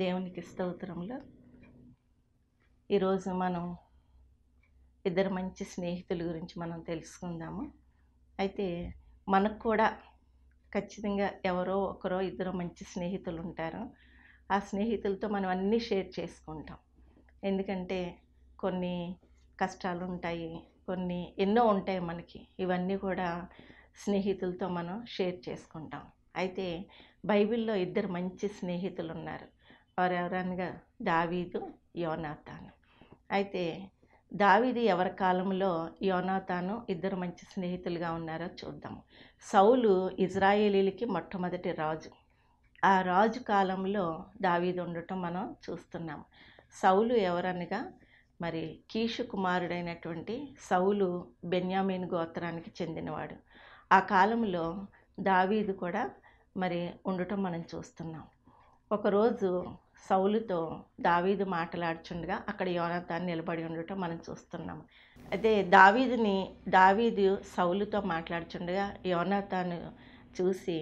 దేవునికి స్తోత్రములు ఈరోజు మనం ఇద్దరు మంచి స్నేహితుల గురించి మనం తెలుసుకుందాము అయితే మనకు కూడా ఖచ్చితంగా ఎవరో ఒకరో ఇద్దరు మంచి స్నేహితులు ఉంటారు ఆ స్నేహితులతో మనం అన్నీ షేర్ చేసుకుంటాం ఎందుకంటే కొన్ని కష్టాలు ఉంటాయి కొన్ని ఎన్నో ఉంటాయి మనకి ఇవన్నీ కూడా స్నేహితులతో మనం షేర్ చేసుకుంటాం అయితే బైబిల్లో ఇద్దరు మంచి స్నేహితులు ఉన్నారు ఎవరెవరనగా దావీదు యోనాతాను అయితే దావీది ఎవరి కాలంలో యోనాతాను ఇద్దరు మంచి స్నేహితులుగా ఉన్నారో చూద్దాం సౌలు ఇజ్రాయేలీలకి మొట్టమొదటి రాజు ఆ రాజు కాలంలో దావీదు ఉండటం మనం చూస్తున్నాం సౌలు ఎవరనగా మరి కీషు కుమారుడైనటువంటి సౌలు బెన్యామీన్ గోత్రానికి చెందినవాడు ఆ కాలంలో దావీదు కూడా మరి ఉండటం మనం చూస్తున్నాం ఒకరోజు సౌలుతో దావీదు మాట్లాడుచుండగా అక్కడ యోనతాన్ని నిలబడి ఉండటం మనం చూస్తున్నాము అయితే దావీదుని దావీదు సౌలుతో మాట్లాడుచుండగా యోనతాను చూసి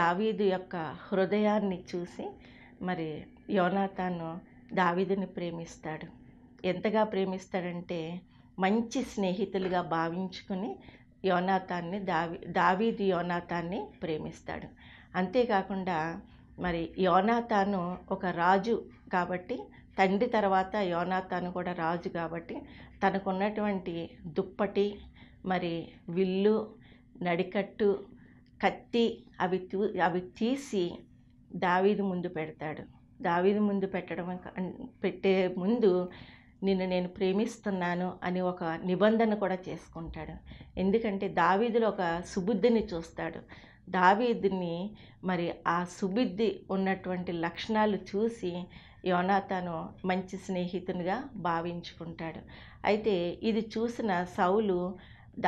దావీదు యొక్క హృదయాన్ని చూసి మరి యోనతాను దావీదుని ప్రేమిస్తాడు ఎంతగా ప్రేమిస్తాడంటే మంచి స్నేహితులుగా భావించుకుని యోనాతాన్ని దావి దావీదు యోనాతాన్ని ప్రేమిస్తాడు అంతేకాకుండా మరి యోనాతాను ఒక రాజు కాబట్టి తండ్రి తర్వాత యోనాతాను కూడా రాజు కాబట్టి తనకున్నటువంటి దుప్పటి మరి విల్లు నడికట్టు కత్తి అవి అవి తీసి దావీది ముందు పెడతాడు దావీది ముందు పెట్టడం పెట్టే ముందు నిన్ను నేను ప్రేమిస్తున్నాను అని ఒక నిబంధన కూడా చేసుకుంటాడు ఎందుకంటే దావీదులో ఒక సుబుద్ధిని చూస్తాడు దావీదిని మరి ఆ సుబుద్ధి ఉన్నటువంటి లక్షణాలు చూసి యోనాతాను మంచి స్నేహితునిగా భావించుకుంటాడు అయితే ఇది చూసిన సౌలు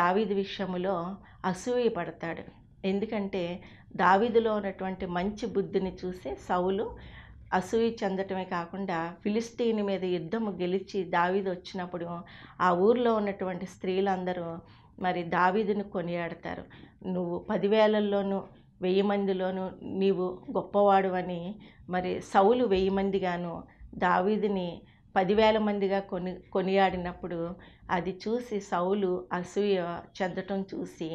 దావీది విషయంలో అసూయ పడతాడు ఎందుకంటే దావీదులో ఉన్నటువంటి మంచి బుద్ధిని చూసి సౌలు అసూయ చెందటమే కాకుండా ఫిలిస్టీని మీద యుద్ధము గెలిచి దావీదు వచ్చినప్పుడు ఆ ఊర్లో ఉన్నటువంటి స్త్రీలందరూ మరి దావీదును కొనియాడతారు నువ్వు పదివేలల్లోనూ వెయ్యి మందిలోనూ నీవు గొప్పవాడు అని మరి సౌలు వెయ్యి మందిగాను దావీదిని పదివేల మందిగా కొని కొనియాడినప్పుడు అది చూసి సౌలు అసూయ చెందటం చూసి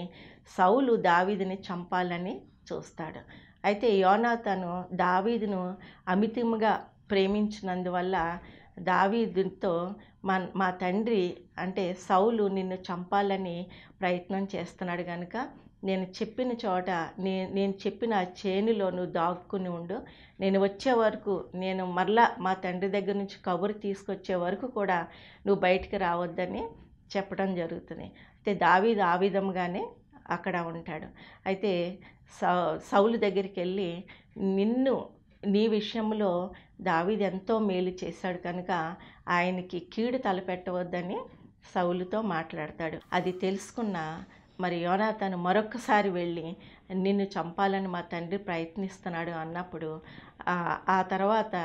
సౌలు దావీదిని చంపాలని చూస్తాడు అయితే యోనాతను దావీదును అమితంగా ప్రేమించినందువల్ల దావీదుతో మన్ మా తండ్రి అంటే సౌలు నిన్ను చంపాలని ప్రయత్నం చేస్తున్నాడు కనుక నేను చెప్పిన చోట నే నేను చెప్పిన ఆ చేనులో నువ్వు దాక్కుని ఉండు నేను వచ్చే వరకు నేను మరలా మా తండ్రి దగ్గర నుంచి కబురు తీసుకొచ్చే వరకు కూడా నువ్వు బయటికి రావద్దని చెప్పడం జరుగుతుంది అయితే దావీదు ఆ విధంగానే అక్కడ ఉంటాడు అయితే సౌలు దగ్గరికి వెళ్ళి నిన్ను నీ విషయంలో దావిది ఎంతో మేలు చేశాడు కనుక ఆయనకి కీడు తలపెట్టవద్దని సౌలుతో మాట్లాడతాడు అది తెలుసుకున్న మరి యోనాతను మరొకసారి వెళ్ళి నిన్ను చంపాలని మా తండ్రి ప్రయత్నిస్తున్నాడు అన్నప్పుడు ఆ తర్వాత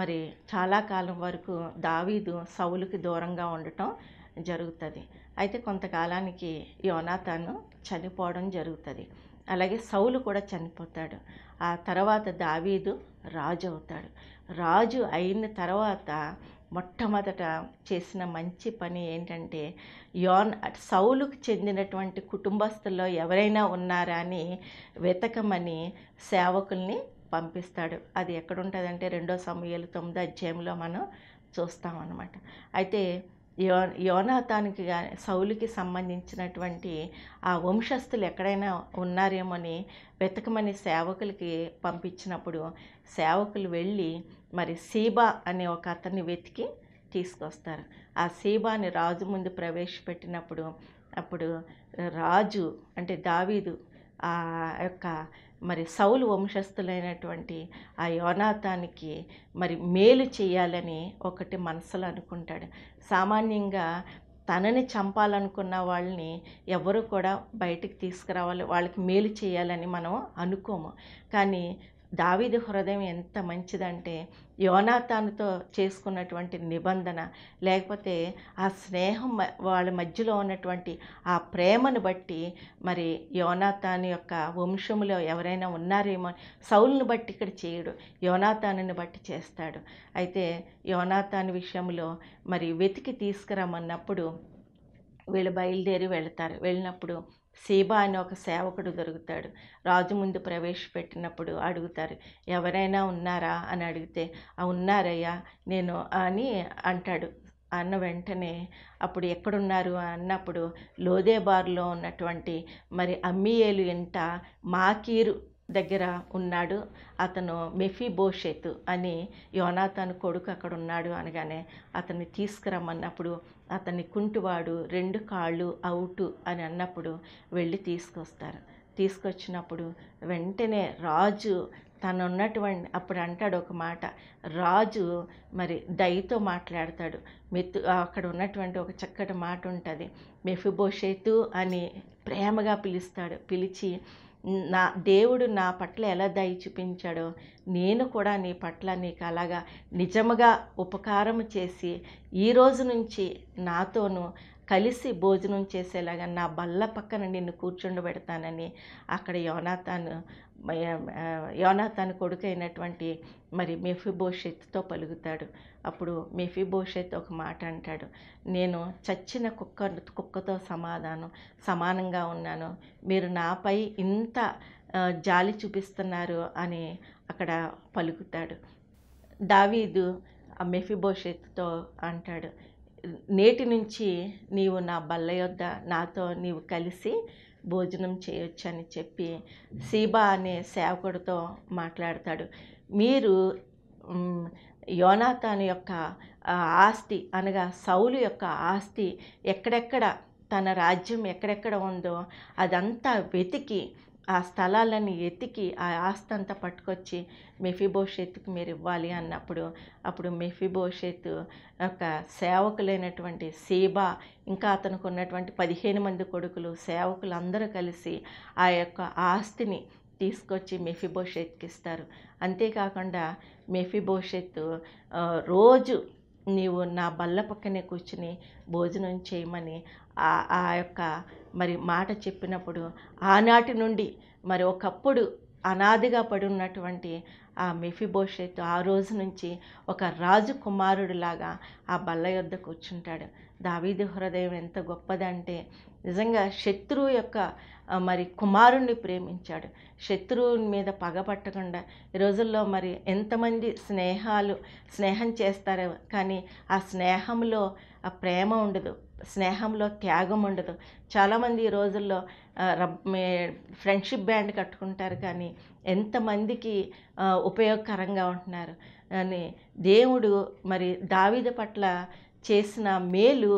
మరి చాలా కాలం వరకు దావీదు సౌలుకి దూరంగా ఉండటం జరుగుతుంది అయితే కొంతకాలానికి యోనాతాను చనిపోవడం జరుగుతుంది అలాగే సౌలు కూడా చనిపోతాడు ఆ తర్వాత దావీదు రాజు అవుతాడు రాజు అయిన తర్వాత మొట్టమొదట చేసిన మంచి పని ఏంటంటే యోన్ సౌలుకు చెందినటువంటి కుటుంబస్తుల్లో ఎవరైనా ఉన్నారా అని వెతకమని సేవకుల్ని పంపిస్తాడు అది ఎక్కడుంటుందంటే రెండో సమయాలు తొమ్మిదో అధ్యాయంలో మనం చూస్తాం అనమాట అయితే యో యోనాతానికి కానీ సౌలికి సంబంధించినటువంటి ఆ వంశస్థులు ఎక్కడైనా ఉన్నారేమోని వెతకమని సేవకులకి పంపించినప్పుడు సేవకులు వెళ్ళి మరి సీబా అనే ఒక అతన్ని వెతికి తీసుకొస్తారు ఆ సీబాని రాజు ముందు ప్రవేశపెట్టినప్పుడు అప్పుడు రాజు అంటే దావీదు ఆ యొక్క మరి సౌలు వంశస్థులైనటువంటి ఆ యోనాథానికి మరి మేలు చేయాలని ఒకటి మనసులో అనుకుంటాడు సామాన్యంగా తనని చంపాలనుకున్న వాళ్ళని ఎవరు కూడా బయటికి తీసుకురావాలి వాళ్ళకి మేలు చేయాలని మనం అనుకోము కానీ దావీదు హృదయం ఎంత మంచిదంటే యోనాతానుతో చేసుకున్నటువంటి నిబంధన లేకపోతే ఆ స్నేహం వాళ్ళ మధ్యలో ఉన్నటువంటి ఆ ప్రేమను బట్టి మరి యోనాతాను యొక్క వంశములో ఎవరైనా ఉన్నారేమో సౌల్ను బట్టి ఇక్కడ చేయడు యోనాతానుని బట్టి చేస్తాడు అయితే యోనాతాను విషయంలో మరి వెతికి తీసుకురమ్మన్నప్పుడు వీళ్ళు బయలుదేరి వెళతారు వెళ్ళినప్పుడు సీబా అని ఒక సేవకుడు దొరుకుతాడు రాజు ముందు ప్రవేశపెట్టినప్పుడు అడుగుతారు ఎవరైనా ఉన్నారా అని అడిగితే ఉన్నారయ్యా నేను అని అంటాడు అన్న వెంటనే అప్పుడు ఎక్కడున్నారు అన్నప్పుడు లోదేబార్లో ఉన్నటువంటి మరి అమ్మియేలు ఇంట మాకీరు దగ్గర ఉన్నాడు అతను మెఫీ భోషేత్ అని యోనాథాన్ కొడుకు అక్కడ ఉన్నాడు అనగానే అతన్ని తీసుకురమ్మన్నప్పుడు అతన్ని కుంటివాడు రెండు కాళ్ళు అవుటు అని అన్నప్పుడు వెళ్ళి తీసుకొస్తారు తీసుకొచ్చినప్పుడు వెంటనే రాజు తను ఉన్నటువంటి అప్పుడు అంటాడు ఒక మాట రాజు మరి దయతో మాట్లాడతాడు మెత్తు అక్కడ ఉన్నటువంటి ఒక చక్కటి మాట ఉంటుంది మెఫిబోషేతు అని ప్రేమగా పిలుస్తాడు పిలిచి నా దేవుడు నా పట్ల ఎలా దయ చూపించాడో నేను కూడా నీ పట్ల నీకు అలాగా నిజముగా ఉపకారం చేసి ఈ రోజు నుంచి నాతోనూ కలిసి భోజనం చేసేలాగా నా బల్ల పక్కన నిన్ను కూర్చుండి పెడతానని అక్కడ యోనాథాను కొడుకు కొడుకైనటువంటి మరి మెఫిబోషెత్తో పలుకుతాడు అప్పుడు మెఫిబోషెత్ ఒక మాట అంటాడు నేను చచ్చిన కుక్క కుక్కతో సమాధానం సమానంగా ఉన్నాను మీరు నాపై ఇంత జాలి చూపిస్తున్నారు అని అక్కడ పలుకుతాడు దావీదు ఆ మెఫిబోషెత్తో అంటాడు నేటి నుంచి నీవు నా బల్ల యొద్ద నాతో నీవు కలిసి భోజనం చేయొచ్చు అని చెప్పి సీబా అనే సేవకుడితో మాట్లాడతాడు మీరు యోనాథాన్ యొక్క ఆస్తి అనగా సౌలు యొక్క ఆస్తి ఎక్కడెక్కడ తన రాజ్యం ఎక్కడెక్కడ ఉందో అదంతా వెతికి ఆ స్థలాలని ఎతికి ఆ ఆస్తి అంతా పట్టుకొచ్చి మెఫీభవిష్యత్తుకి మీరు ఇవ్వాలి అన్నప్పుడు అప్పుడు భవిష్యత్తు యొక్క సేవకులైనటువంటి సేబా ఇంకా అతనికి ఉన్నటువంటి పదిహేను మంది కొడుకులు సేవకులు అందరూ కలిసి ఆ యొక్క ఆస్తిని తీసుకొచ్చి మెఫీభవిష్యత్కి ఇస్తారు అంతేకాకుండా భవిష్యత్తు రోజు నీవు నా బల్ల పక్కనే కూర్చుని భోజనం చేయమని ఆ యొక్క మరి మాట చెప్పినప్పుడు ఆనాటి నుండి మరి ఒకప్పుడు అనాదిగా పడున్నటువంటి ఆ మెఫిబోషెత్ ఆ రోజు నుంచి ఒక రాజు లాగా ఆ బల్ల యొద్ద కూర్చుంటాడు దావీదు హృదయం ఎంత గొప్పదంటే నిజంగా శత్రువు యొక్క మరి కుమారుణ్ణి ప్రేమించాడు శత్రువుని మీద పగపట్టకుండా ఈ రోజుల్లో మరి ఎంతమంది స్నేహాలు స్నేహం చేస్తారు కానీ ఆ స్నేహంలో ఆ ప్రేమ ఉండదు స్నేహంలో త్యాగం ఉండదు చాలామంది ఈ రోజుల్లో ఫ్రెండ్షిప్ బ్యాండ్ కట్టుకుంటారు కానీ ఎంతమందికి ఉపయోగకరంగా ఉంటున్నారు అని దేవుడు మరి దావిద పట్ల చేసిన మేలు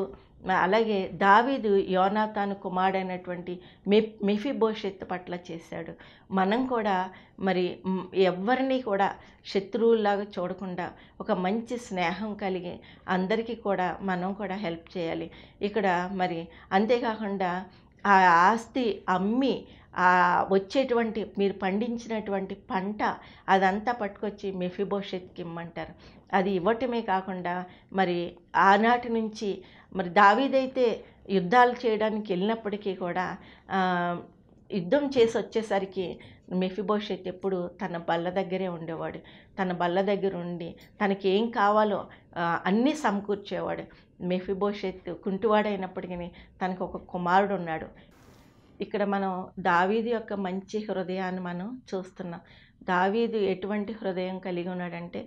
అలాగే దావీదు యోనాతాను కుమారుడైనటువంటి మె మెఫిబోషెత్ పట్ల చేశాడు మనం కూడా మరి ఎవరిని కూడా శత్రువులాగా చూడకుండా ఒక మంచి స్నేహం కలిగి అందరికీ కూడా మనం కూడా హెల్ప్ చేయాలి ఇక్కడ మరి అంతేకాకుండా ఆ ఆస్తి అమ్మి వచ్చేటువంటి మీరు పండించినటువంటి పంట అదంతా పట్టుకొచ్చి భవిష్యత్కి ఇమ్మంటారు అది ఇవ్వటమే కాకుండా మరి ఆనాటి నుంచి మరి దావీదైతే యుద్ధాలు చేయడానికి వెళ్ళినప్పటికీ కూడా యుద్ధం చేసి వచ్చేసరికి మెఫిబోషెత్ ఎప్పుడు తన బల్ల దగ్గరే ఉండేవాడు తన బల్ల దగ్గర ఉండి తనకి ఏం కావాలో అన్నీ సమకూర్చేవాడు మెఫిబోషెత్ కుంటివాడైనప్పటికీ తనకు ఒక కుమారుడు ఉన్నాడు ఇక్కడ మనం దావీది యొక్క మంచి హృదయాన్ని మనం చూస్తున్నాం దావీదు ఎటువంటి హృదయం కలిగి ఉన్నాడంటే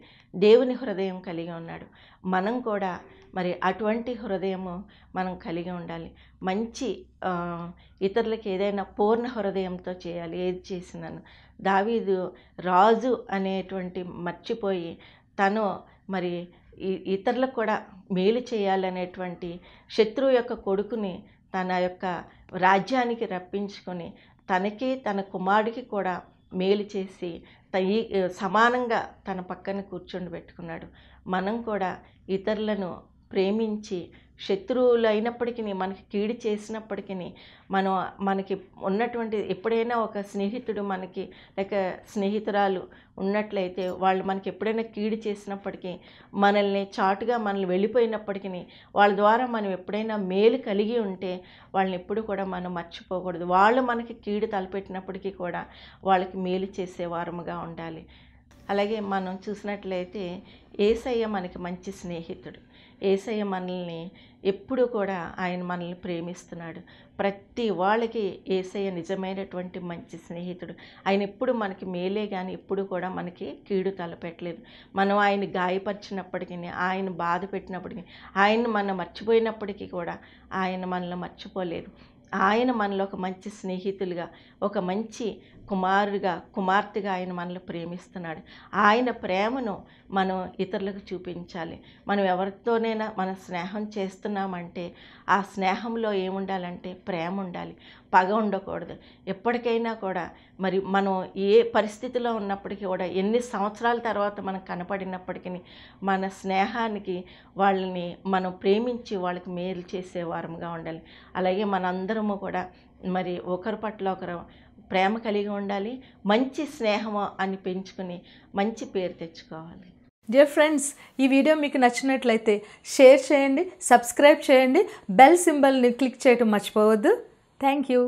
దేవుని హృదయం కలిగి ఉన్నాడు మనం కూడా మరి అటువంటి హృదయము మనం కలిగి ఉండాలి మంచి ఇతరులకు ఏదైనా పూర్ణ హృదయంతో చేయాలి ఏది చేసినాను దావీదు రాజు అనేటువంటి మర్చిపోయి తను మరి ఇతరులకు కూడా మేలు చేయాలనేటువంటి శత్రువు యొక్క కొడుకుని తన యొక్క రాజ్యానికి రప్పించుకొని తనకి తన కుమారుడికి కూడా మేలు చేసి తయి సమానంగా తన పక్కన కూర్చుండి పెట్టుకున్నాడు మనం కూడా ఇతరులను ప్రేమించి శత్రువులు అయినప్పటికీ మనకి కీడు చేసినప్పటికీ మనం మనకి ఉన్నటువంటి ఎప్పుడైనా ఒక స్నేహితుడు మనకి లేక స్నేహితురాలు ఉన్నట్లయితే వాళ్ళు మనకి ఎప్పుడైనా కీడు చేసినప్పటికీ మనల్ని చాటుగా మనల్ని వెళ్ళిపోయినప్పటికీ వాళ్ళ ద్వారా మనం ఎప్పుడైనా మేలు కలిగి ఉంటే వాళ్ళని ఎప్పుడు కూడా మనం మర్చిపోకూడదు వాళ్ళు మనకి కీడు తలపెట్టినప్పటికీ కూడా వాళ్ళకి మేలు చేసేవారముగా ఉండాలి అలాగే మనం చూసినట్లయితే ఏసయ్య మనకి మంచి స్నేహితుడు ఏసయ్య మనల్ని ఎప్పుడు కూడా ఆయన మనల్ని ప్రేమిస్తున్నాడు ప్రతి వాళ్ళకి ఏసయ్య నిజమైనటువంటి మంచి స్నేహితుడు ఆయన ఎప్పుడు మనకి మేలే కానీ ఎప్పుడు కూడా మనకి కీడు తలపెట్టలేదు మనం ఆయన గాయపరిచినప్పటికీ ఆయన బాధ పెట్టినప్పటికీ ఆయన మనం మర్చిపోయినప్పటికీ కూడా ఆయన మనల్ని మర్చిపోలేదు ఆయన మనలో ఒక మంచి స్నేహితులుగా ఒక మంచి కుమారుడిగా కుమార్తెగా ఆయన మనల్ని ప్రేమిస్తున్నాడు ఆయన ప్రేమను మనం ఇతరులకు చూపించాలి మనం ఎవరితోనైనా మన స్నేహం చేస్తున్నామంటే ఆ స్నేహంలో ఏముండాలంటే ప్రేమ ఉండాలి పగ ఉండకూడదు ఎప్పటికైనా కూడా మరి మనం ఏ పరిస్థితిలో ఉన్నప్పటికీ కూడా ఎన్ని సంవత్సరాల తర్వాత మనం కనపడినప్పటికీ మన స్నేహానికి వాళ్ళని మనం ప్రేమించి వాళ్ళకి మేలు చేసే వారముగా ఉండాలి అలాగే మనందరము కూడా మరి ఒకరి పట్ల ఒకరు ప్రేమ కలిగి ఉండాలి మంచి స్నేహము అని పెంచుకుని మంచి పేరు తెచ్చుకోవాలి డియర్ ఫ్రెండ్స్ ఈ వీడియో మీకు నచ్చినట్లయితే షేర్ చేయండి సబ్స్క్రైబ్ చేయండి బెల్ సింబల్ని క్లిక్ చేయటం మర్చిపోవద్దు థ్యాంక్ యూ